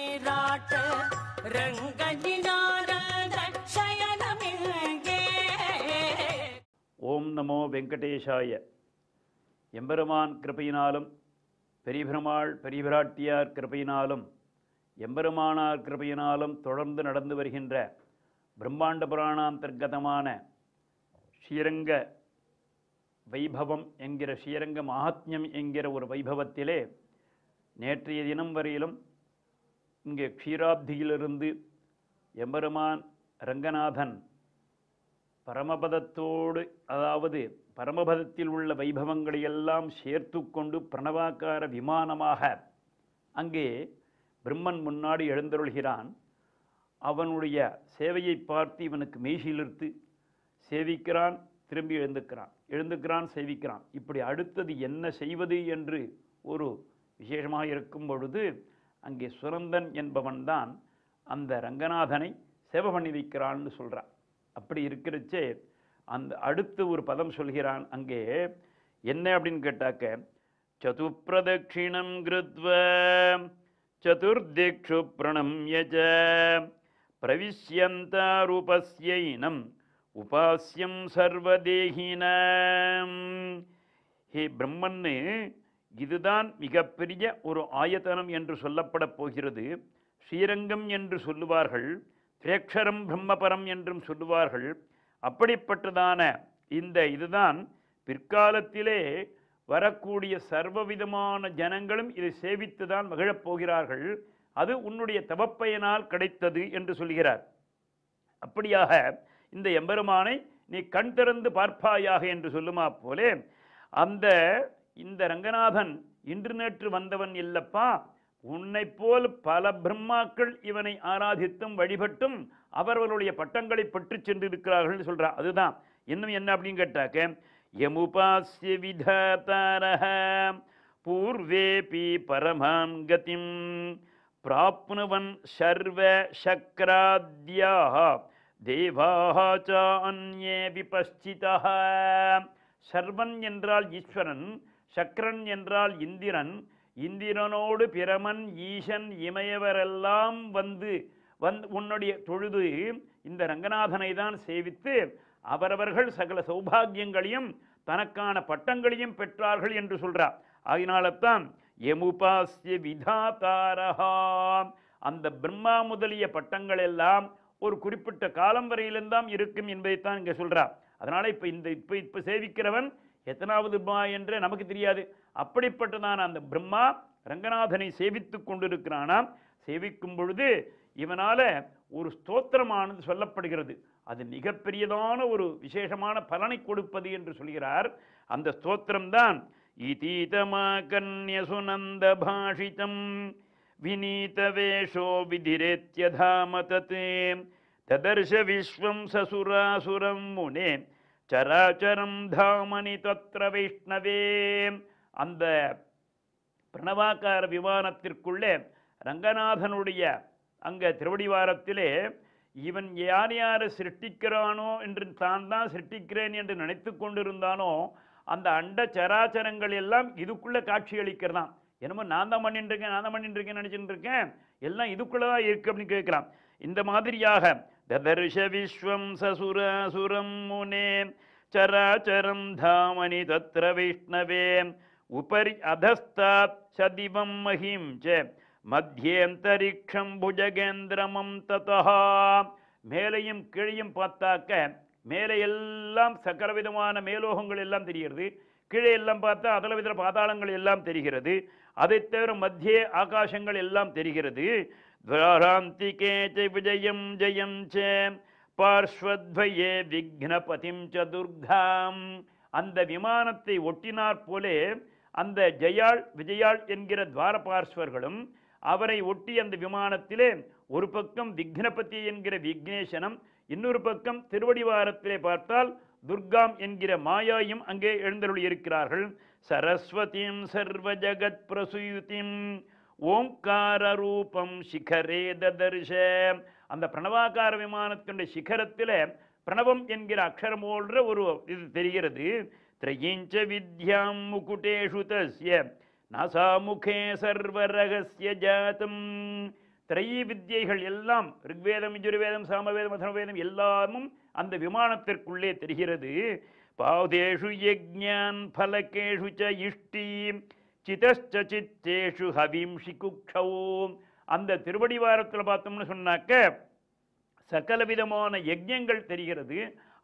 நீராட்ட ஓம் நமோ வெங்கடேஷாய எம்பெருமான் கிருப்பையினாலும் பெரியபெருமாள் பெரியபிராட்டியார் கிருப்பையினாலும் எம்பெருமானார் கிருபையினாலும் தொடர்ந்து நடந்து வருகின்ற பிரம்மாண்ட புராணாந்தர்கதமான ஸ்ரீரங்க வைபவம் என்கிற ஸ்ரீரங்க மகாத்மியம் என்கிற ஒரு வைபவத்திலே நேற்றைய தினம் வரையிலும் இங்கே க்ஷீராப்தியிலிருந்து எம்பெருமான் ரங்கநாதன் பரமபதத்தோடு அதாவது பரமபதத்தில் உள்ள வைபவங்களை எல்லாம் சேர்த்து கொண்டு பிரணவாக்கார விமானமாக அங்கே பிரம்மன் முன்னாடி எழுந்தருள்கிறான் அவனுடைய சேவையை பார்த்து இவனுக்கு மெய்சிலிருத்து சேவிக்கிறான் திரும்பி எழுந்துக்கிறான் எழுந்துக்கிறான் சேவிக்கிறான் இப்படி அடுத்தது என்ன செய்வது என்று ஒரு விசேஷமாக இருக்கும் பொழுது அங்கே சுரந்தன் என்பவன்தான் அந்த ரங்கநாதனை சேவை பண்ணி வைக்கிறான்னு சொல்கிறான் அப்படி இருக்கிறச்சே அந்த அடுத்து ஒரு பதம் சொல்கிறான் அங்கே என்ன அப்படின்னு கேட்டாக்க சதுப்பிரதட்சிணம் கிருத்வ சதுர்திக்ஷு பிரணம்யஜ பிரவிஷ்யந்தாரூபஸ்யைனம் உபாசியம் சர்வதேகின ஹே பிரம்மன்னு இதுதான் மிகப்பெரிய ஒரு ஆயத்தனம் என்று சொல்லப்பட போகிறது ஸ்ரீரங்கம் என்று சொல்லுவார்கள் பிரேக்ஷரம் பிரம்மபரம் என்றும் சொல்லுவார்கள் அப்படிப்பட்டதான இந்த இதுதான் பிற்காலத்திலே வரக்கூடிய சர்வவிதமான ஜனங்களும் இதை சேவித்து தான் மகிழப்போகிறார்கள் அது உன்னுடைய தவப்பயனால் கிடைத்தது என்று சொல்கிறார் அப்படியாக இந்த எம்பெருமானை நீ கண் திறந்து பார்ப்பாயாக என்று சொல்லுமா போலே அந்த இந்த ரங்கநாதன் இன்று நேற்று வந்தவன் இல்லப்பா உன்னை போல் பல பிரம்மாக்கள் இவனை ஆராதித்தும் வழிபட்டும் அவர்களுடைய பட்டங்களை சென்று சென்றிருக்கிறார்கள் சொல்கிறா அதுதான் இன்னும் என்ன அப்படின்னு கேட்டாக்க யமுபாசிய விதாதாரக பூர்வேபி பரமாங்கதிம் பிராப்னுவன் சர்வ சக்கராத்யாக தேவாக அந்நேபி பஸ்திதா சர்வன் என்றால் ஈஸ்வரன் சக்கரன் என்றால் இந்திரன் இந்திரனோடு பிரமன் ஈசன் இமையவரெல்லாம் வந்து வந் உன்னுடைய தொழுது இந்த ரங்கநாதனை தான் சேவித்து அவரவர்கள் சகல சௌபாகியங்களையும் தனக்கான பட்டங்களையும் பெற்றார்கள் என்று சொல்கிறார் அதனால எமுபாஸ்ய விதா தாரகா அந்த பிரம்மா முதலிய பட்டங்கள் எல்லாம் ஒரு குறிப்பிட்ட காலம் வரையிலும் தான் இருக்கும் என்பதைத்தான் இங்கே சொல்கிறார் அதனால் இப்போ இந்த இப்போ இப்போ சேவிக்கிறவன் எத்தனாவது பிரம்மா என்று நமக்கு தெரியாது அப்படிப்பட்டதான அந்த பிரம்மா ரங்கநாதனை சேவித்து கொண்டிருக்கிறானாம் சேவிக்கும் பொழுது இவனால் ஒரு ஸ்தோத்திரமானது சொல்லப்படுகிறது அது மிகப்பெரியதான ஒரு விசேஷமான பலனை கொடுப்பது என்று சொல்கிறார் அந்த ஸ்தோத்திரம்தான் இதீதமா கன்யசுநந்த பாஷிதம் விநீதவேஷோ விதிரேத்தியதாமதே ததர்ஷ விஸ்வம் சசுராசுரம் முனே சராச்சரம் தாமணி தத்ர வைஷ்ணவே அந்த பிரணவாக்கார விமானத்திற்குள்ளே ரங்கநாதனுடைய அங்கே திருவடிவாரத்திலே இவன் யார் யார் சிருஷ்டிக்கிறானோ என்று தான் தான் சிருஷ்டிக்கிறேன் என்று நினைத்து கொண்டிருந்தானோ அந்த அண்ட சராச்சரங்கள் எல்லாம் இதுக்குள்ளே காட்சியளிக்கிறதான் என்னமோ நான் தான் பண்ணிட்டு இருக்கேன் நான் தான் பண்ணிட்டு இருக்கேன் நினச்சிட்டு இருக்கேன் எல்லாம் இதுக்குள்ளே தான் இருக்குது அப்படின்னு கேட்குறான் இந்த மாதிரியாக ததர்ஷவிஸ்வம் சசுராசுரம் முனேம் சராச்சரம் தாமனி தத்திர வைஷ்ணவேம் உபரி அதஸ்தாத் சதிவம் மகிம் महिं மத்தியந்தரிக்ஷம் புஜகேந்திரமம் ததா மேலையும் கீழையும் பார்த்தாக்க மேலே எல்லாம் சக்கரவிதமான மேலோகங்கள் எல்லாம் தெரிகிறது கீழே எல்லாம் பார்த்தா அதில் வித பாதாளங்கள் எல்லாம் தெரிகிறது அதை தவிர மத்திய ஆகாசங்கள் எல்லாம் தெரிகிறது भ्रान्तिके விஜயம் विजयं जयं च விக்னபதிம் ச துர்காம் அந்த விமானத்தை ஒட்டினாற் போலே அந்த ஜெயாள் விஜயாள் என்கிற துவாரபார்ஸ்வர்களும் அவரை ஒட்டி அந்த விமானத்திலே ஒரு பக்கம் விக்னபதி என்கிற விக்னேசனம் இன்னொரு பக்கம் திருவடிவாரத்திலே பார்த்தால் துர்காம் என்கிற மாயாயும் அங்கே எழுந்தருளியிருக்கிறார்கள் சரஸ்வதியும் சர்வ ஜகத் பிரசுயுதிம் ஓங்கார ரூபம் சிகரே ததர்ஷ அந்த பிரணவாக்கார விமானத்தினுடைய சிகரத்தில் பிரணவம் என்கிற அக்ஷரமோன்ற ஒரு இது தெரிகிறது திரையிஞ்ச வித்யாம் முகுட்டேஷு தஸ்ய நாசாமுகே சர்வரகசிய ஜாதம் திரையி வித்யைகள் எல்லாம் ரிக்வேதம் யஜுர்வேதம் சாமவேதம் அதனவேதம் எல்லாமும் அந்த விமானத்திற்குள்ளே தெரிகிறது பாவதேஷு யஜான் பலகேஷு ச இஷ்டீம் சிதச்சித்தேஷு ஹவிம் ஷிகுக்ஷவோம் அந்த திருவடி வாரத்தில் பார்த்தோம்னு சொன்னாக்க சகலவிதமான யஜ்யங்கள் தெரிகிறது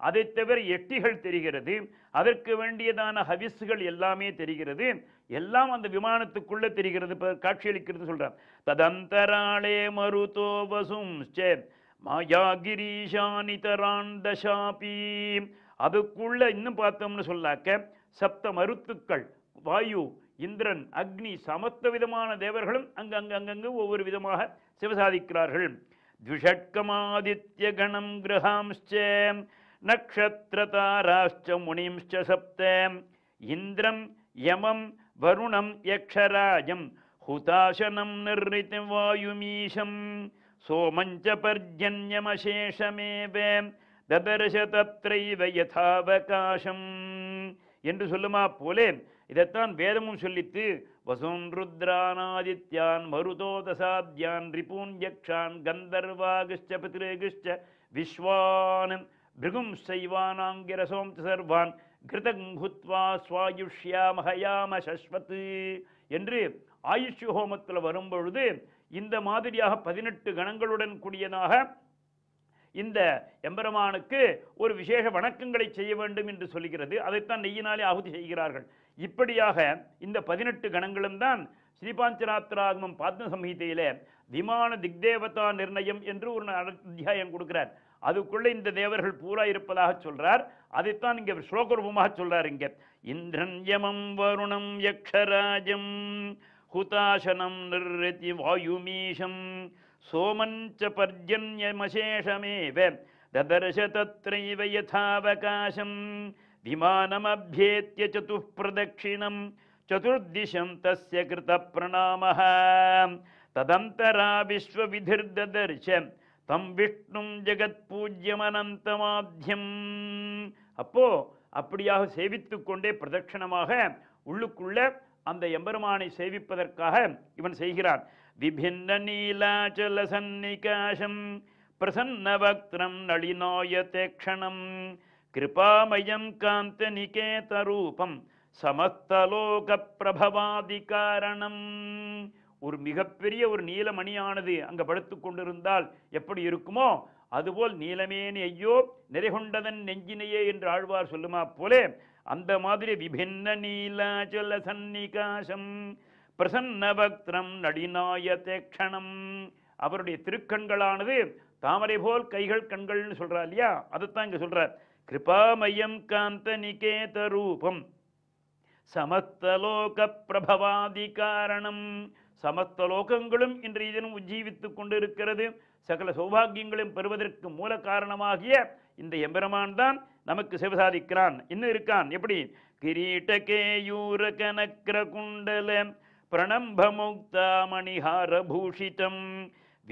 அதை தவிர எட்டிகள் தெரிகிறது அதற்கு வேண்டியதான ஹவிஸ்கள் எல்லாமே தெரிகிறது எல்லாம் அந்த விமானத்துக்குள்ளே தெரிகிறது காட்சியளிக்கிறது சொல்கிறான் ததந்தராளே மருதோ வசும் மாயாகிரீஷானிதரான் அதுக்குள்ளே இன்னும் பார்த்தோம்னு சொல்லாக்க சப்த மருத்துக்கள் வாயு இந்திரன் அக்னி சமத்த விதமான தேவர்களும் அங்கு அங்கு அங்கங்கு ஒவ்வொரு விதமாக சிவசாதிக்கிறார்கள் த்விஷட்கமாதித்ய கணம் கிரகாம்ச்சே நக்ஷத்திரதாராஷ்ட முனிம்ச்ச சப்த இந்திரம் யமம் வருணம் யக்ஷராஜம் ஹுதாசனம் நிர்ணித வாயுமீசம் சோமஞ்ச பர்ஜன்யமசேஷமேவே ததர்ஷ தத்ரைவ யதாவகாசம் என்று சொல்லுமா போலே இதைத்தான் வேதமும் சொல்லித்து வசுன் ருத்ரானாதித்யான் மருதோதசாத்யான் ரிபூன்யக்ஷான் கந்தர்வாகிஷ்ட பித்ரேகிஷ்ட விஸ்வான் பிருகும் செய்வானாங்கிரசோம் சர்வான் கிருதங்குத்வா ஸ்வாயுஷ்யா மகயாம சஸ்வத்து என்று ஆயுஷ் ஹோமத்தில் வரும்பொழுது இந்த மாதிரியாக பதினெட்டு கணங்களுடன் கூடியதாக இந்த எம்பெருமானுக்கு ஒரு விசேஷ வணக்கங்களை செய்ய வேண்டும் என்று சொல்கிறது அதைத்தான் நெய்யினாலே ஆகுதி செய்கிறார்கள் இப்படியாக இந்த பதினெட்டு கணங்களும் தான் ஸ்ரீபாஞ்சராத்திராகமம் பாத்ம சம்ஹிதையில் விமான திக்தேவதா நிர்ணயம் என்று ஒரு அத்தியாயம் கொடுக்கிறார் அதுக்குள்ளே இந்த தேவர்கள் பூரா இருப்பதாக சொல்றார் அதைத்தான் இங்கே ஸ்லோகரூபமாக சொல்றார் இங்கே இந்திரன் யமம் வருணம் யக்ஷராஜம் ஹுதாசனம் நிர்ரதி வாயுமீஷம் சோமஞ்ச பர்ஜன்யமசேஷமேவ ததர்ஷ தத்ரைவ யதாவகாசம் விமானமபியேத்திய சதுப்பிரதட்சிணம் சதுர்திசம் தஸ்ய கிருத பிரணாம ததந்தரா விஸ்வவிதிர்தர்ஷ தம் விஷ்ணும் ஜெகத் பூஜ்யமனந்தமாத்தியம் அப்போ அப்படியாக சேவித்து கொண்டே பிரதட்சிணமாக உள்ளுக்குள்ள அந்த எம்பெருமானை சேவிப்பதற்காக இவன் செய்கிறான் விபின்ன நீலாச்சல பிரசன்ன பக்திரம் நளினோய தேக்ஷணம் சமஸ்தலோக பிரபவாதி காரணம் ஒரு மிகப்பெரிய ஒரு நீலமணியானது அங்கே படுத்து கொண்டிருந்தால் எப்படி இருக்குமோ அதுபோல் நீலமேனி ஐயோ நிறைகொண்டதன் நெஞ்சினையே என்று ஆழ்வார் சொல்லுமா போலே அந்த மாதிரி விபின்ன நீலாச்சல சந்நிகாசம் பிரசன்ன பக்திரம் தேக்ஷணம் அவருடைய திருக்கண்களானது தாமரை போல் கைகள் கண்கள்னு சொல்கிறா இல்லையா அதைத்தான் இங்கே சொல்கிறார் கிருபாமயம் காந்த நிகேத ரூபம் சமஸ்தலோக பிரபவாதி காரணம் சமஸ்தலோகங்களும் இன்றைய தினம் உஜ்ஜீவித்து கொண்டிருக்கிறது சகல சௌபாகியங்களும் பெறுவதற்கு மூல காரணமாகிய இந்த எம்பெருமான் தான் நமக்கு சிவசாதிக்கிறான் இன்னும் இருக்கான் எப்படி கிரீட்டகேயூர கனக்ர குண்டல பிரணம்பமுக்தாமணிஹாரபூஷிதம்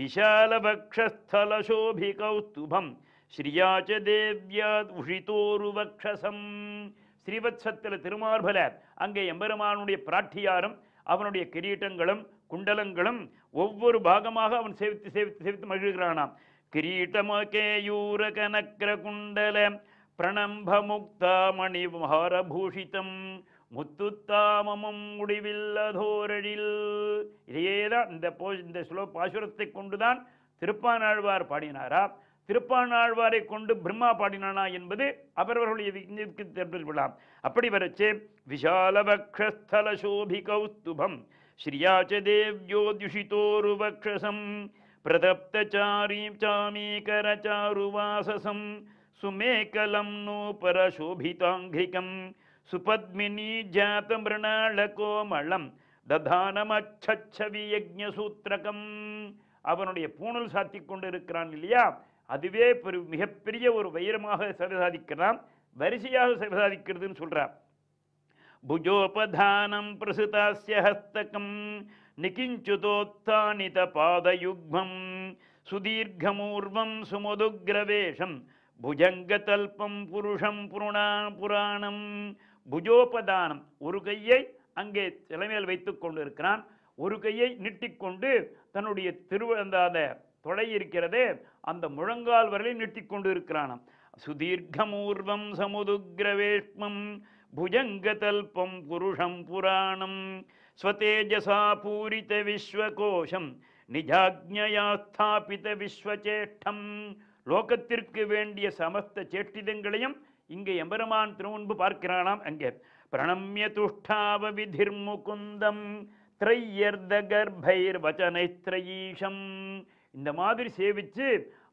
விஷாலபக்ஷஸ்தலசோபி கௌஸ்துபம் ஸ்ரீயாச்ச தேவ்யாத் உஷிதோரு வக்ஷசம் ஸ்ரீவத்சத்தில் திருமார்பல அங்கே எம்பெருமானுடைய பிராட்டியாரும் அவனுடைய கிரீட்டங்களும் குண்டலங்களும் ஒவ்வொரு பாகமாக அவன் சேவித்து சேவித்து சேவித்து மகிழ்கிறானாம் கிரீட்டமகேயூர கனக்கர குண்டல பிரணம்ப முக்தாமணி மகாரபூஷிதம் முத்துத்தாமமும் முடிவில்லதோரழில் இதையே தான் இந்த போ இந்த ஸ்லோ பாசுரத்தை கொண்டுதான் திருப்பானாழ்வார் பாடினாரா திருப்பாணாழ்வாரை கொண்டு பிரம்மா பாடினானா என்பது அவரவர்களுடைய விஞ்ஞதிக்கு தெரிந்து கொள்ளலாம் அப்படி வரச்சு விஷாலபக்ஷஸ்தல சோபி கௌஸ்துபம் ஸ்ரீயாச்ச தேவ்யோத்யுஷிதோருபக்ஷசம் பிரதப்தச்சாரீம் சாமீகரச்சாருவாசசம் சுமேகலம் நூபரசோபிதாங்கிகம் சுபத்மினி ஜாத்தமிருணாளகோமளம் ததானமச்சவியஜசூத்திரகம் அவனுடைய பூணல் சாத்தி கொண்டு இருக்கிறான் இல்லையா அதுவே ஒரு மிகப்பெரிய ஒரு வைரமாக சர்வசாதிக்கலாம் வரிசையாக சர்வசாதிக்கிறதுன்னு சொல்கிறான் புஜோபதானம் பிரசுதாசிய ஹஸ்தகம் நிகிஞ்சுதோத்தானித பாதயுக்மம் சுதீர்கமூர்வம் சுமுதுக்ரவேஷம் புஜங்கதல்பம் புருஷம் புருணா புராணம் புஜோபதானம் ஒரு கையை அங்கே தலைமையில் வைத்து இருக்கிறான் ஒரு கையை நீட்டிக்கொண்டு தன்னுடைய திருவந்தாத தொலை இருக்கிறதே அந்த முழங்கால் வரையிலும் நெட்டி கொண்டு இருக்கிறானாம் சுதீர்கமூர்வம் சமுதுக்ரவேஷ்மம் புஜங்கதல்பம் புருஷம் புராணம் ஸ்வதேஜசா பூரித விஸ்வகோஷம் நிஜாக்ஞயா ஸ்தாபித விஸ்வச்சேஷ்டம் லோகத்திற்கு வேண்டிய சமஸ்த சேஷ்டிதங்களையும் இங்கே எம்பெருமான் திருமுன்பு பார்க்கிறானாம் அங்கே பிரணம்ய துஷ்டாவ விதிர்முகுந்தம் திரையர்த கர்ப்பைர் வச்சனைத்ரயீஷம் இந்த மாதிரி சேவித்து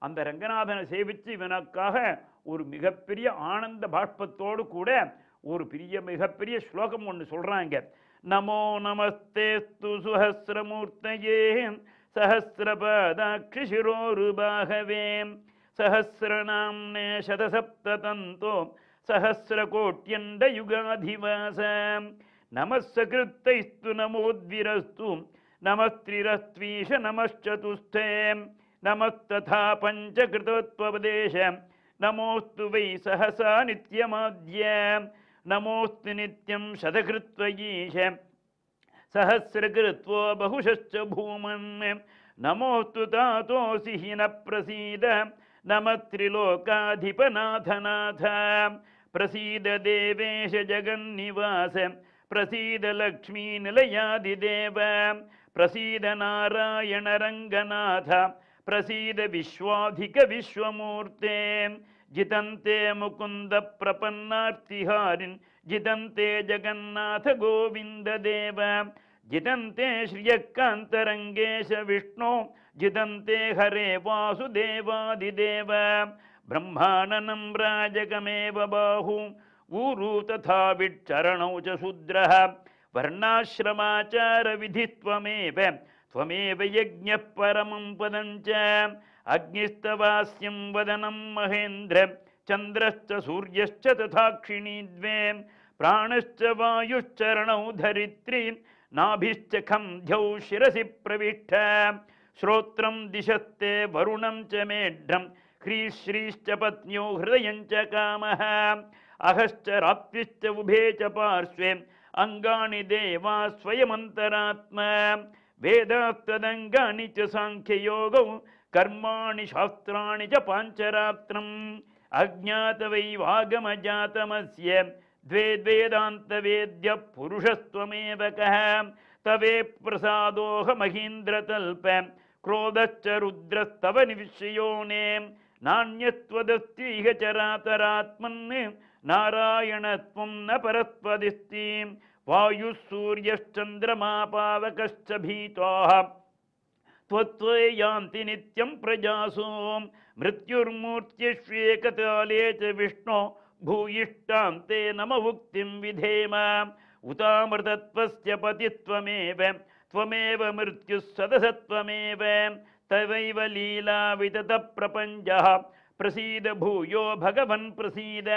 அந்த ரங்கநாதனை சேவித்து இவனுக்காக ஒரு மிகப்பெரிய ஆனந்த பாஷ்பத்தோடு கூட ஒரு பெரிய மிகப்பெரிய ஸ்லோகம் ஒன்று சொல்கிறாங்க நமோ நமஸ்தேஸ்து சுஹசிரமூர்த்தையே சஹசிரபாதாட்சி சிரோருபாகவே சஹசிரநாம்னே சதசப்ததந்தோ கோட்டியண்ட யுகாதிவாச நமஸ்து நமோத்விரஸ்து नमस्त्रिरस्त्वीश नमश्चतुस्थे नमस्तथा पञ्चकृतोत्वपदेश नमोऽस्तु वै सहसा नित्यमाद्य नमोऽस्तु नित्यं शतकृत्वयीश सहस्रकृत्वो बहुशश्च भूमन् नमोऽस्तु तातोऽसि हि न प्रसीद नम त्रिलोकाधिपनाथनाथ प्रसीद देवेश जगन्निवास प्रसीद लक्ष्मीनिलयादिदेव प्रसीद नारायण रंगनाथ प्रसीद विश्वाधिक विश्वमूर्ते जितंते मुकुंद प्रपन्नार्तिहारिन जितंते जगन्नाथ गोविंद देव जितंते श्रियकांतरंगेश विष्णु जितंते हरे वासुदेवादिदेव ब्रह्माननम राजकमेव बाहु ऊरु तथा विचरण च शूद्र वर्णाश्रमाचारविधित्वमेव त्वमेव यज्ञपरमं पदं च अग्निस्तवास्यं वदनं महेन्द्र चंद्रश्च सूर्यश्च तथाक्षिणी द्वे प्राणश्च वायुश्चरण धरित्री नाभिश्च खं ध्यौ शिरसि प्रविष्ट श्रोत्रं दिशस्ते वरुणं च मेढ्रं ह्रीश्रीश्च पत्न्यो हृदयं च कामः अहश्च रात्रिश्च उभे च पार्श्वे அங்காணி தேவா ஸ்வயமந்தராத்ம வேதாத்ததங்காணி ச சாங்கியயோகம் கர்மாணி சாஸ்திராணி ச பாஞ்சராத்திரம் அஜாத்தவைவாகமஜாத்தமஸ்ய द्वेद्वेदान्तवेद्य पुरुषस्त्वमेव कः तवे प्रसादोऽहमहीन्द्रतल्प क्रोधश्च रुद्रस्तव निविश्ययोने नान्यत्वदस्त्विह चरातरात्मन् नारायणत्वं न परस्पदिस्तीं वायुःसूर्यश्चन्द्रमापावकश्च भीताः त्वत्वे यान्ति नित्यं प्रजासों मृत्युर्मूर्त्यष्वेकताले च विष्णो भूयिष्ठान्ते ते नमभुक्तिं विधेम उतामृतत्वस्य पतित्वमेव त्वमेव मृत्युः सदसत्वमेव तवैव लीला प्रसीद भूयो भगवन् प्रसीद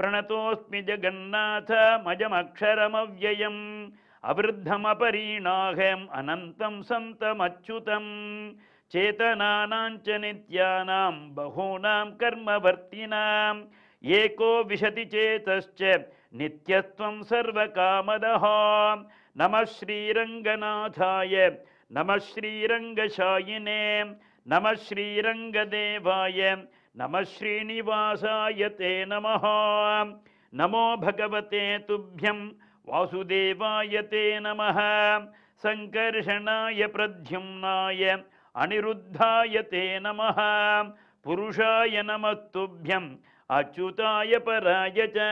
प्रणतोऽस्मि जगन्नाथमजमक्षरमव्ययम् अवृद्धमपरीणाहम् अनन्तं सन्तमच्युतं चेतनानां च नित्यानां बहूनां कर्मवर्तिनाम् एको विशति चेतश्च नित्यत्वं सर्वकामदः नमः श्रीरङ्गनाथाय नमः श्रीरङ्गशायिने नमः श्रीरङ्गदेवाय नम श्रीनिवासा ते नम नमो भगवते तुभ्यं वासुदेवाय ते नम सङ्कर्षणाय प्रद्युम्नाय अनिरुद्धाय ते नमः पुरुषाय नमस्तुभ्यम् अच्युताय पराय च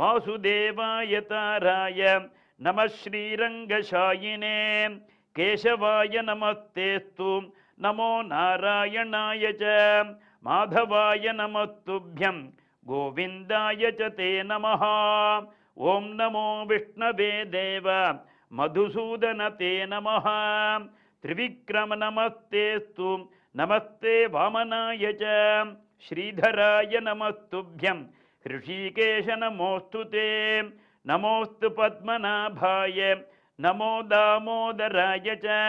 वासुदेवाय ताराय नमः श्रीरङ्गशायिने केशवाय नमस्तेस्तु नमो नारायणाय च माधवाय नमस्तुभ्यं गोविन्दाय च ते नमः ॐ नमो विष्णवे देव मधुसूदन ते नमः त्रिविक्रम नमस्तेऽस्तु नमस्ते वामनाय च श्रीधराय नमस्तुभ्यं ऋषिकेश नमोऽस्तु ते नमोऽस्तु पद्मनाभाय नमो दामोदराय च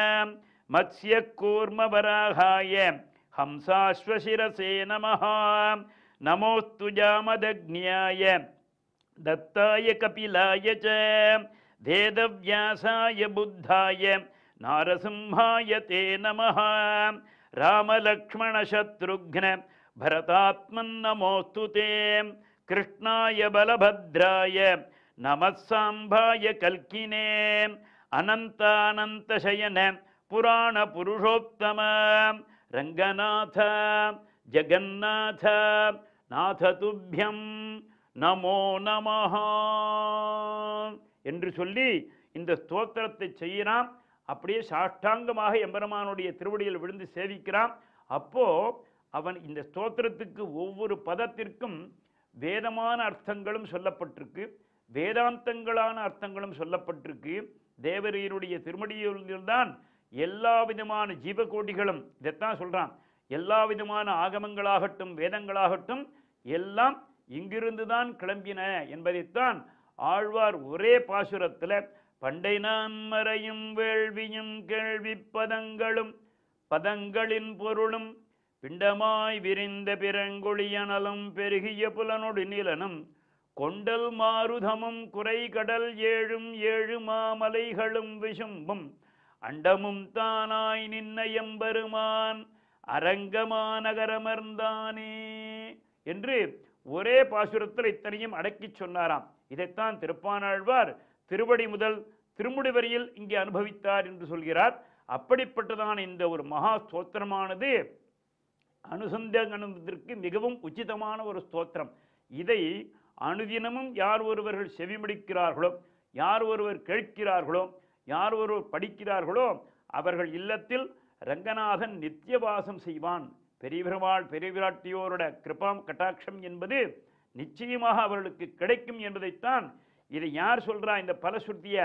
मत्स्यकूर्मवराहाय हंसाश्वशिरसे नम नमोऽस्तु जामदग्न्याय दत्ताय कपिलाय च वेदव्यासाय बुद्धाय नारसिंहाय ते नमः रामलक्ष्मणशत्रुघ्न भरतात्मन्नमोऽस्तु ते कृष्णाय बलभद्राय नमः साम्भाय कल्किने अनन्तानन्तशयन पुराणपुरुषोत्तम ரங்கநாத நாத நாததுபியம் நமோ நமஹா என்று சொல்லி இந்த ஸ்தோத்திரத்தை செய்யலாம் அப்படியே சாஷ்டாங்கமாக எம்பெருமானுடைய திருவடியில் விழுந்து சேவிக்கிறான் அப்போ அவன் இந்த ஸ்தோத்திரத்துக்கு ஒவ்வொரு பதத்திற்கும் வேதமான அர்த்தங்களும் சொல்லப்பட்டிருக்கு வேதாந்தங்களான அர்த்தங்களும் சொல்லப்பட்டிருக்கு தேவரீருடைய திருமடியில்தான் எல்லா விதமான ஜீவகோட்டிகளும் இதைத்தான் சொல்கிறான் எல்லா விதமான ஆகமங்களாகட்டும் வேதங்களாகட்டும் எல்லாம் இங்கிருந்து தான் கிளம்பின என்பதைத்தான் ஆழ்வார் ஒரே பாசுரத்தில் பண்டை நான் மறையும் வேள்வியும் கேள்வி பதங்களும் பதங்களின் பொருளும் பிண்டமாய் விரிந்த பிறங்கொழியனலும் பெருகிய புலனொடு நிலனும் கொண்டல் மாருதமும் குறை கடல் ஏழும் ஏழு மாமலைகளும் விசும்பும் அண்டமும் தானாய் நின்ன எம்பெருமான் அரங்கமாநகரமர்ந்தானே என்று ஒரே பாசுரத்தில் இத்தனையும் அடக்கி சொன்னாராம் இதைத்தான் திருப்பானாழ்வார் திருவடி முதல் திருமுடி வரியில் இங்கே அனுபவித்தார் என்று சொல்கிறார் அப்படிப்பட்டதான இந்த ஒரு மகா ஸ்தோத்திரமானது அனுசந்தனத்திற்கு மிகவும் உச்சிதமான ஒரு ஸ்தோத்திரம் இதை அனுதினமும் யார் ஒருவர்கள் செவிமடிக்கிறார்களோ யார் ஒருவர் கேட்கிறார்களோ யார் ஒரு படிக்கிறார்களோ அவர்கள் இல்லத்தில் ரங்கநாதன் நித்தியவாசம் செய்வான் பெரியபிரமாள் பெரியவிராட்டியோரோட கிருபாம் கட்டாட்சம் என்பது நிச்சயமாக அவர்களுக்கு கிடைக்கும் என்பதைத்தான் இதை யார் சொல்கிறா இந்த பலசுத்திய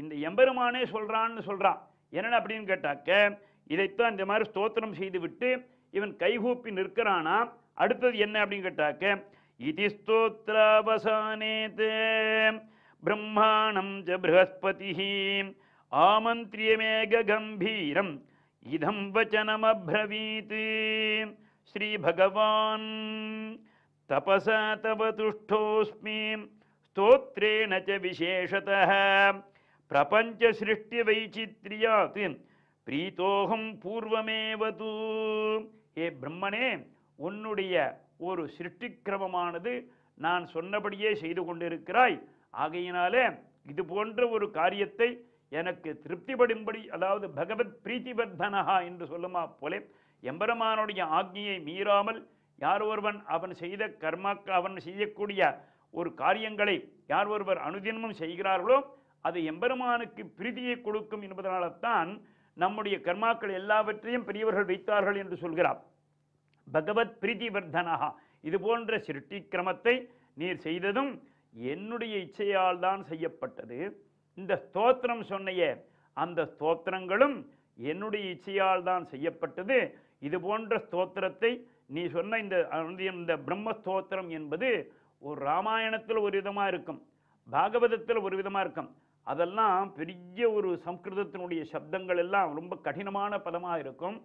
இந்த எம்பெருமானே சொல்கிறான்னு சொல்கிறான் என்னென்ன அப்படின்னு கேட்டாக்க இதைத்தான் இந்த மாதிரி ஸ்தோத்திரம் செய்துவிட்டு இவன் கைகூப்பி நிற்கிறானா அடுத்தது என்ன அப்படின்னு கேட்டாக்க இதி ஸ்தோத்ராவசானே பிரம்மாணம் ஜ ப்ரஹஸ்பதி ஆமந்திரியமேக கம்பீரம் இதம் வச்சனமிரவீத் ஸ்ரீ பகவான் தவ துஷ்டோஸ்மி ஸ்தோத்ரேண ச விசேஷத பிரபஞ்ச சிருஷ்டி வைச்சித்ரியாத் பிரீத்தோகம் பூர்வமேவது ஏ பிரம்மனே உன்னுடைய ஒரு சிருஷ்டிக்கிரமமானது நான் சொன்னபடியே செய்து கொண்டிருக்கிறாய் ஆகையினாலே இது போன்ற ஒரு காரியத்தை எனக்கு திருப்திப்படும்படி அதாவது பகவத் பிரீத்திவர்தனஹா என்று சொல்லுமா போலே எம்பெருமானுடைய ஆக்ஞையை மீறாமல் யார் ஒருவன் அவன் செய்த கர்மாக்க அவன் செய்யக்கூடிய ஒரு காரியங்களை யார் ஒருவர் அனுதினமும் செய்கிறார்களோ அது எம்பெருமானுக்கு பிரீதியை கொடுக்கும் என்பதனால்தான் நம்முடைய கர்மாக்கள் எல்லாவற்றையும் பெரியவர்கள் வைத்தார்கள் என்று சொல்கிறார் பகவத் பிரீதி வர்தனஹா இது போன்ற சிருட்டி கிரமத்தை நீர் செய்ததும் என்னுடைய இச்சையால் தான் செய்யப்பட்டது இந்த ஸ்தோத்திரம் சொன்னைய அந்த ஸ்தோத்திரங்களும் என்னுடைய இச்சையால் தான் செய்யப்பட்டது இது போன்ற ஸ்தோத்திரத்தை நீ சொன்ன இந்த இந்த பிரம்மஸ்தோத்திரம் என்பது ஒரு ராமாயணத்தில் ஒரு விதமாக இருக்கும் பாகவதத்தில் ஒரு விதமாக இருக்கும் அதெல்லாம் பெரிய ஒரு சம்ஸ்கிருதத்தினுடைய சப்தங்கள் எல்லாம் ரொம்ப கடினமான பதமாக இருக்கும்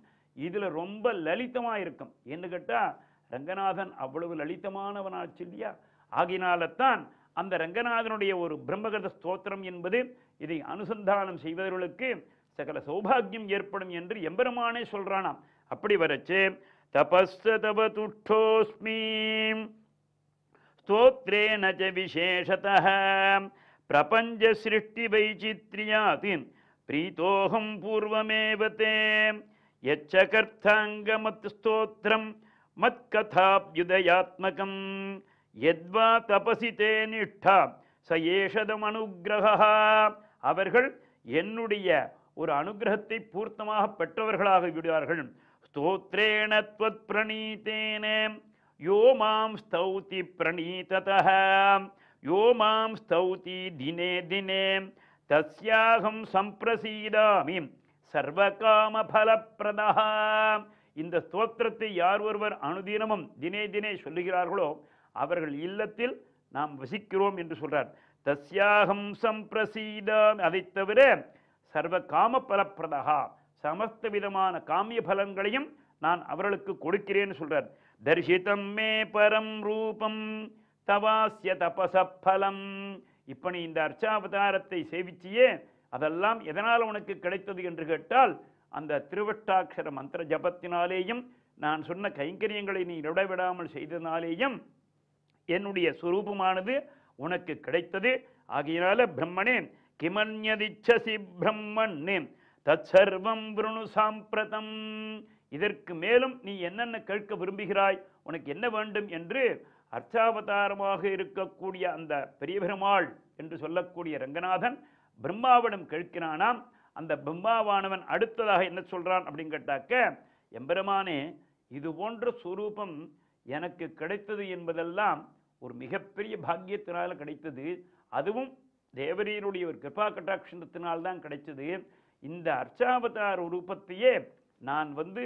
இதில் ரொம்ப லலிதமாக இருக்கும் என்ன கேட்டால் ரங்கநாதன் அவ்வளவு லலிதமானவனாச்சு இல்லையா ஆகினால்தான் அந்த ரங்கநாதனுடைய ஒரு பிரம்மகத ஸ்தோத்திரம் என்பது இதை அனுசந்தானம் செய்வதற்கு சகல சௌபாகியம் ஏற்படும் என்று எம்பெருமானே சொல்றானாம் அப்படி வரச்சு தபஸ் தப துஷ்டோஸ்மி விசேஷத பிரபஞ்ச சிருஷ்டி பிரீத்தோகம் பூர்வமேவதே எச்ச கர்த்தாங்க மத் ஸ்தோத்திரம் மத் கதாப்யுதயாத்மகம் எத்வா தபசி தேனிஷ்டா ச ஏஷதம் அனுகிரகா அவர்கள் என்னுடைய ஒரு அனுகிரகத்தை பூர்த்தமாக பெற்றவர்களாக விடுவார்கள் ஸ்தோத்ரேண துவத் பிரணீதேன யோ மாம் ஸ்தௌதி பிரணீதத யோ மாம் ஸ்தௌதி தினே தினே தஸ்யாகம் சம்பிரசீதாமி சர்வகாம பலப்பிரதா இந்த ஸ்தோத்திரத்தை யார் ஒருவர் அனுதீனமும் தினே தினே சொல்லுகிறார்களோ அவர்கள் இல்லத்தில் நாம் வசிக்கிறோம் என்று சொல்கிறார் தஸ்யாகம் சம்பிரசீதம் அதை தவிர சர்வ காம பலப்பிரதகா சமஸ்த விதமான காமிய பலன்களையும் நான் அவர்களுக்கு கொடுக்கிறேன்னு சொல்கிறார் தரிசிதம் மே பரம் ரூபம் தவாசிய தபசலம் இப்போ நீ இந்த அர்ச்சாவதாரத்தை சேவிச்சியே அதெல்லாம் எதனால் உனக்கு கிடைத்தது என்று கேட்டால் அந்த திருவட்டாட்சர மந்திர ஜபத்தினாலேயும் நான் சொன்ன கைங்கரியங்களை நீ இடவிடாமல் செய்ததினாலேயும் என்னுடைய சுரூபமானது உனக்கு கிடைத்தது ஆகையினால பிரம்மனே கிமன்யதிச்சசி தத் தற்சர்வம் விருணு சாம்பிரதம் இதற்கு மேலும் நீ என்னென்ன கேட்க விரும்புகிறாய் உனக்கு என்ன வேண்டும் என்று அர்ச்சாவதாரமாக இருக்கக்கூடிய அந்த பெரிய பெருமாள் என்று சொல்லக்கூடிய ரங்கநாதன் பிரம்மாவிடம் கேட்கிறானாம் அந்த பிரம்மாவானவன் அடுத்ததாக என்ன சொல்கிறான் அப்படின்னு கேட்டாக்க எம்பெருமானே இது போன்ற சுரூபம் எனக்கு கிடைத்தது என்பதெல்லாம் ஒரு மிகப்பெரிய பாக்கியத்தினால் கிடைத்தது அதுவும் தேவரீனுடைய ஒரு கிருபா கட்டாட்சத்தினால்தான் கிடைச்சது இந்த அர்ச்சாவதார ரூபத்தையே நான் வந்து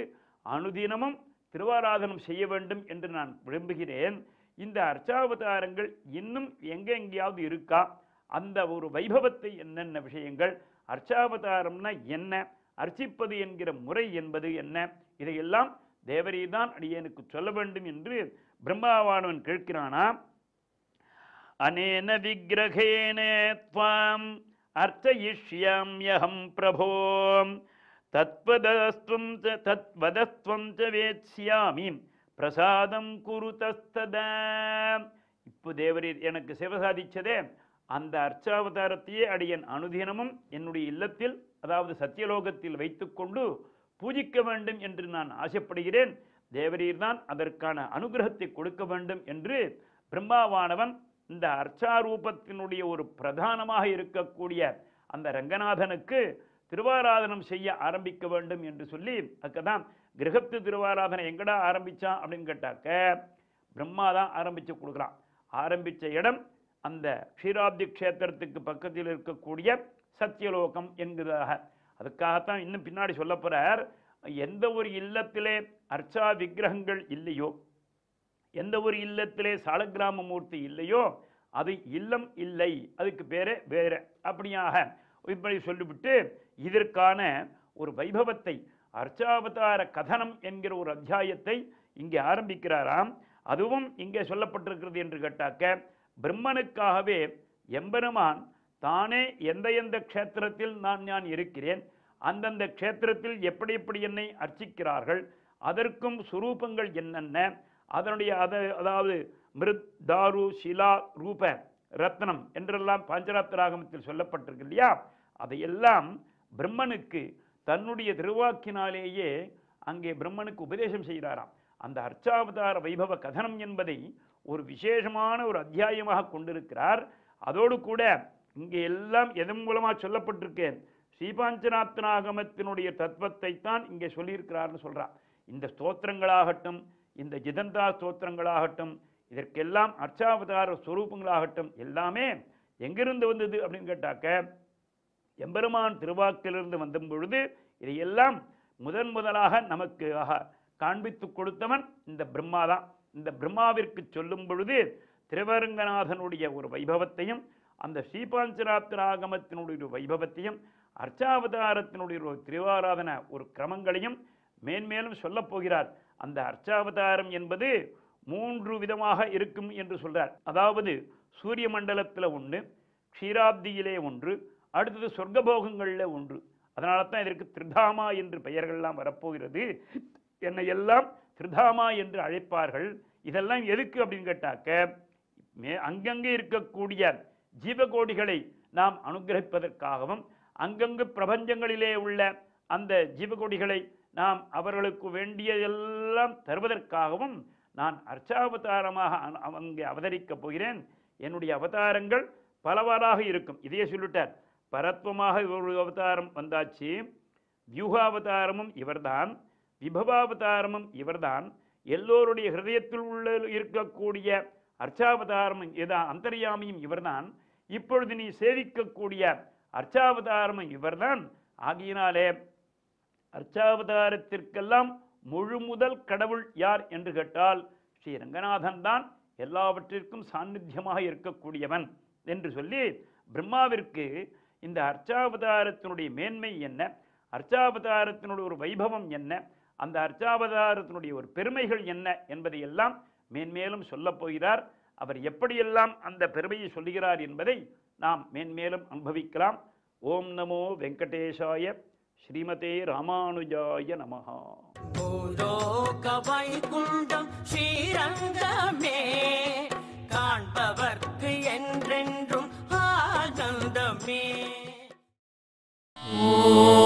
அனுதினமும் திருவாராதனம் செய்ய வேண்டும் என்று நான் விரும்புகிறேன் இந்த அர்ச்சாவதாரங்கள் இன்னும் எங்கெங்கேயாவது இருக்கா அந்த ஒரு வைபவத்தை என்னென்ன விஷயங்கள் அர்ச்சாவதாரம்னா என்ன அர்ச்சிப்பது என்கிற முறை என்பது என்ன இதையெல்லாம் தேவரீதான் அடியனுக்கு சொல்ல வேண்டும் என்று பிரம்மாவானவன் கேட்கிறானா அனேன விக்கிரகேனே துவாம் அர்ச்சயிஷ்யாமியகம் பிரபோ தத்வதஸ்துவம் தத்வதஸ்துவம் ச வேட்சியாமி பிரசாதம் குரு தஸ்தத இப்போ தேவரீர் எனக்கு சிவசாதிச்சதே அந்த அர்ச்சாவதாரத்தையே அடியன் அனுதினமும் என்னுடைய இல்லத்தில் அதாவது சத்தியலோகத்தில் வைத்துக்கொண்டு பூஜிக்க வேண்டும் என்று நான் ஆசைப்படுகிறேன் தேவரீர்தான் அதற்கான அனுகிரகத்தை கொடுக்க வேண்டும் என்று பிரம்மாவானவன் இந்த அர்ச்சாரூபத்தினுடைய ஒரு பிரதானமாக இருக்கக்கூடிய அந்த ரங்கநாதனுக்கு திருவாராதனம் செய்ய ஆரம்பிக்க வேண்டும் என்று சொல்லி அக்கதான் கிரகத்து திருவாராதனை எங்கடா ஆரம்பித்தான் அப்படின்னு கேட்டாக்க பிரம்மா தான் ஆரம்பித்து கொடுக்குறான் ஆரம்பித்த இடம் அந்த க்ஷீராப்தி க்ஷேத்திரத்துக்கு பக்கத்தில் இருக்கக்கூடிய சத்தியலோகம் என்கிறதாக அதுக்காகத்தான் இன்னும் பின்னாடி சொல்ல போகிறார் எந்த ஒரு இல்லத்திலே அர்ச்சா விக்கிரகங்கள் இல்லையோ எந்த ஒரு இல்லத்திலே சாலக்கிராம மூர்த்தி இல்லையோ அது இல்லம் இல்லை அதுக்கு பேரே வேற அப்படியாக இப்படி சொல்லிவிட்டு இதற்கான ஒரு வைபவத்தை அர்ச்சாவதார கதனம் என்கிற ஒரு அத்தியாயத்தை இங்கே ஆரம்பிக்கிறாராம் அதுவும் இங்கே சொல்லப்பட்டிருக்கிறது என்று கேட்டாக்க பிரம்மனுக்காகவே எம்பெருமான் தானே எந்த எந்த க்ஷேத்திரத்தில் நான் நான் இருக்கிறேன் அந்தந்த க்ஷேத்திரத்தில் எப்படி எப்படி என்னை அர்ச்சிக்கிறார்கள் அதற்கும் சுரூபங்கள் என்னென்ன அதனுடைய அதை அதாவது மிருத் தாரு ஷிலா ரூப ரத்னம் என்றெல்லாம் பாஞ்சராத்திர ஆகமத்தில் சொல்லப்பட்டிருக்கு இல்லையா அதையெல்லாம் பிரம்மனுக்கு தன்னுடைய திருவாக்கினாலேயே அங்கே பிரம்மனுக்கு உபதேசம் செய்கிறாராம் அந்த அர்ச்சாவதார வைபவ கதனம் என்பதை ஒரு விசேஷமான ஒரு அத்தியாயமாக கொண்டிருக்கிறார் அதோடு கூட இங்கே எல்லாம் எதன் மூலமாக சொல்லப்பட்டிருக்கேன் ஸ்ரீபாஞ்சநாத்தனாகமத்தினுடைய தத்துவத்தை தான் இங்கே சொல்லியிருக்கிறார்னு சொல்கிறார் இந்த ஸ்தோத்திரங்களாகட்டும் இந்த ஜிதந்தா ஸ்தோத்திரங்களாகட்டும் இதற்கெல்லாம் அர்ச்சாவதார ஸ்வரூபங்களாகட்டும் எல்லாமே எங்கிருந்து வந்தது அப்படின்னு கேட்டாக்க எம்பெருமான் திருவாக்கிலிருந்து வந்த பொழுது இதையெல்லாம் முதன் முதலாக நமக்கு காண்பித்து கொடுத்தவன் இந்த பிரம்மா தான் இந்த பிரம்மாவிற்கு சொல்லும் பொழுது திருவரங்கநாதனுடைய ஒரு வைபவத்தையும் அந்த ஆகமத்தினுடைய ஒரு வைபவத்தையும் அர்ச்சாவதாரத்தினுடைய ஒரு திருவாராதன ஒரு கிரமங்களையும் மேன்மேலும் சொல்லப்போகிறார் அந்த அர்ச்சாவதாரம் என்பது மூன்று விதமாக இருக்கும் என்று சொல்கிறார் அதாவது சூரிய மண்டலத்தில் ஒன்று க்ஷீராப்தியிலே ஒன்று அடுத்தது சொர்க்கபோகங்களில் ஒன்று அதனால தான் இதற்கு திருதாமா என்று பெயர்கள்லாம் வரப்போகிறது என்னை எல்லாம் திருதாமா என்று அழைப்பார்கள் இதெல்லாம் எதுக்கு அப்படின்னு கேட்டாக்க மே அங்கங்கே இருக்கக்கூடிய ஜீவகோடிகளை நாம் அனுகிரகிப்பதற்காகவும் அங்கங்கு பிரபஞ்சங்களிலே உள்ள அந்த ஜீவகோடிகளை நாம் அவர்களுக்கு வேண்டியதெல்லாம் தருவதற்காகவும் நான் அர்ச்சாவதாரமாக அங்கே அவதரிக்கப் போகிறேன் என்னுடைய அவதாரங்கள் பலவாறாக இருக்கும் இதையே சொல்லிட்டார் பரத்வமாக இவருடைய அவதாரம் வந்தாச்சு வியூகாவதாரமும் இவர்தான் விபவாவதாரமும் இவர்தான் எல்லோருடைய ஹிரதயத்தில் உள்ள இருக்கக்கூடிய அர்ச்சாவதாரமும் இதா அந்தரியாமியும் இவர்தான் இப்பொழுது நீ சேவிக்கக்கூடிய அர்ச்சாவதாரமும் இவர்தான் ஆகியினாலே அர்ச்சாவதாரத்திற்கெல்லாம் முழு முதல் கடவுள் யார் என்று கேட்டால் ஸ்ரீரங்கநாதன் தான் எல்லாவற்றிற்கும் சாநித்தியமாக இருக்கக்கூடியவன் என்று சொல்லி பிரம்மாவிற்கு இந்த அர்ச்சாவதாரத்தினுடைய மேன்மை என்ன அர்ச்சாவதாரத்தினுடைய ஒரு வைபவம் என்ன அந்த அர்ச்சாவதாரத்தினுடைய ஒரு பெருமைகள் என்ன என்பதையெல்லாம் மேன்மேலும் சொல்லப் போகிறார் அவர் எப்படியெல்லாம் அந்த பெருமையை சொல்லுகிறார் என்பதை நாம் மேன்மேலும் அனுபவிக்கலாம் ஓம் நமோ வெங்கடேஷாய ஸ்ரீமதே ராமானுஜாய நமஹா பூலோக வைகுண்டம் ஸ்ரீரங்கமே காண்பவர்க்கு என்றென்றும் ஆனந்தமே ஓ